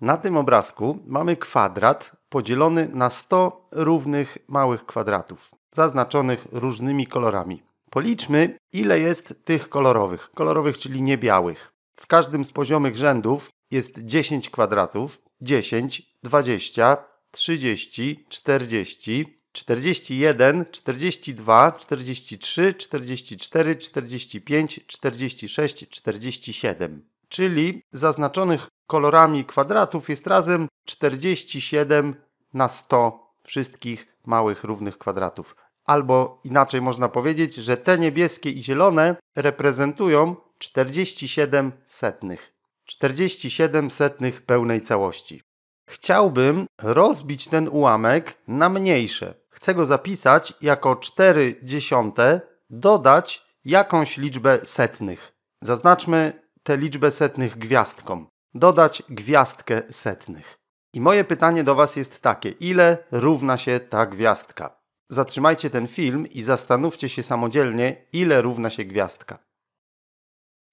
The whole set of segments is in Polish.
Na tym obrazku mamy kwadrat podzielony na 100 równych małych kwadratów, zaznaczonych różnymi kolorami. Policzmy, ile jest tych kolorowych, kolorowych czyli niebiałych. W każdym z poziomych rzędów jest 10 kwadratów, 10, 20, 30, 40, 41, 42, 43, 44, 45, 46, 47 czyli zaznaczonych kolorami kwadratów jest razem 47 na 100 wszystkich małych równych kwadratów. Albo inaczej można powiedzieć, że te niebieskie i zielone reprezentują 47 setnych. 47 setnych pełnej całości. Chciałbym rozbić ten ułamek na mniejsze. Chcę go zapisać jako 4 dziesiąte, dodać jakąś liczbę setnych. Zaznaczmy tę liczbę setnych gwiazdkom. Dodać gwiazdkę setnych. I moje pytanie do Was jest takie: ile równa się ta gwiazdka? Zatrzymajcie ten film i zastanówcie się samodzielnie, ile równa się gwiazdka.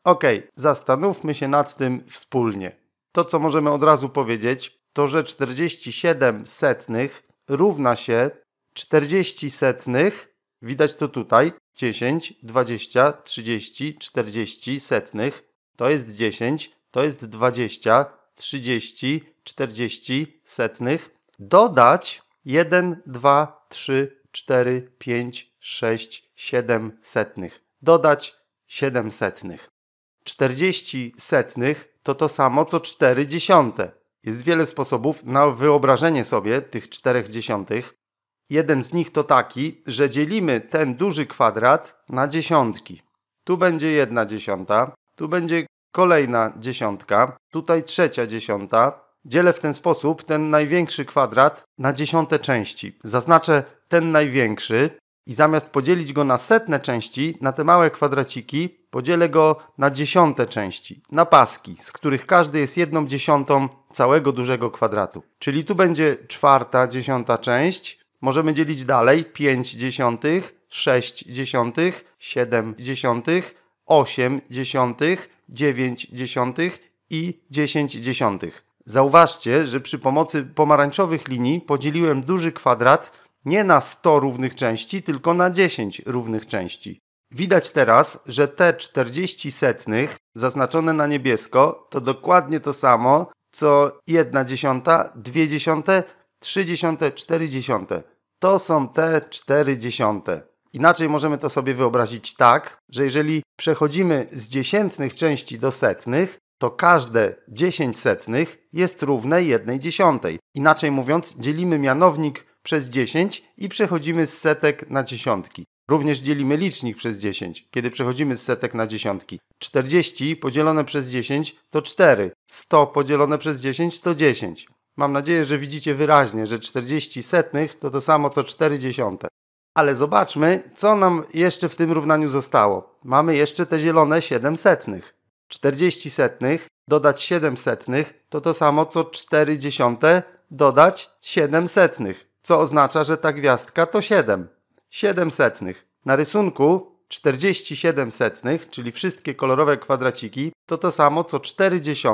Ok, zastanówmy się nad tym wspólnie. To, co możemy od razu powiedzieć, to że 47 setnych równa się 40 setnych, widać to tutaj, 10, 20, 30, 40 setnych to jest 10, to jest 20, 30, 40 setnych, dodać 1, 2, 3, 4, 5, 6, 7 setnych. Dodać 7 setnych. 40 setnych to to samo co 4 dziesiąte. Jest wiele sposobów na wyobrażenie sobie tych 4 dziesiątych. Jeden z nich to taki, że dzielimy ten duży kwadrat na dziesiątki. Tu będzie jedna dziesiąta, tu będzie kolejna dziesiątka, tutaj trzecia dziesiąta. Dzielę w ten sposób ten największy kwadrat na dziesiąte części. Zaznaczę ten największy i zamiast podzielić go na setne części, na te małe kwadraciki, podzielę go na dziesiąte części, na paski, z których każdy jest jedną dziesiątą całego dużego kwadratu. Czyli tu będzie czwarta dziesiąta część, możemy dzielić dalej 5 dziesiątych, 6 dziesiątych, 7 dziesiątych, 0,8, 9 i 10 dziesiątych. Zauważcie, że przy pomocy pomarańczowych linii podzieliłem duży kwadrat nie na 100 równych części, tylko na 10 równych części. Widać teraz, że te 40 setnych zaznaczone na niebiesko to dokładnie to samo, co 1 dziesiąta, 2 dziesiąte, 3 dziesiąte, 4 dziesiąte. To są te 4 dziesiąte. Inaczej możemy to sobie wyobrazić tak, że jeżeli przechodzimy z dziesiętnych części do setnych, to każde 10 setnych jest równe 1 dziesiątej. Inaczej mówiąc, dzielimy mianownik przez 10 i przechodzimy z setek na dziesiątki. Również dzielimy licznik przez 10, kiedy przechodzimy z setek na dziesiątki. 40 podzielone przez 10 to 4, 100 podzielone przez 10 to 10. Mam nadzieję, że widzicie wyraźnie, że 40 setnych to to samo co 4 dziesiąte. Ale zobaczmy, co nam jeszcze w tym równaniu zostało. Mamy jeszcze te zielone 7 setnych. 40 setnych dodać 7 setnych to to samo co 4 dziesiąte dodać 7 setnych, co oznacza, że ta gwiazdka to 7. 7 setnych. Na rysunku 47 setnych, czyli wszystkie kolorowe kwadraciki, to to samo co 40,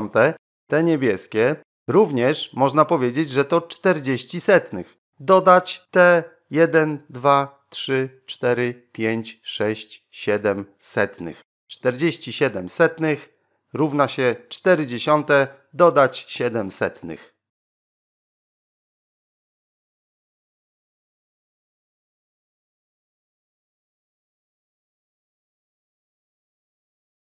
te niebieskie. Również można powiedzieć, że to 40 setnych. Dodać te 1, 2, 3, 4, 5, 6, 7 setnych. 47 setnych równa się 4 dodać 7 setnych.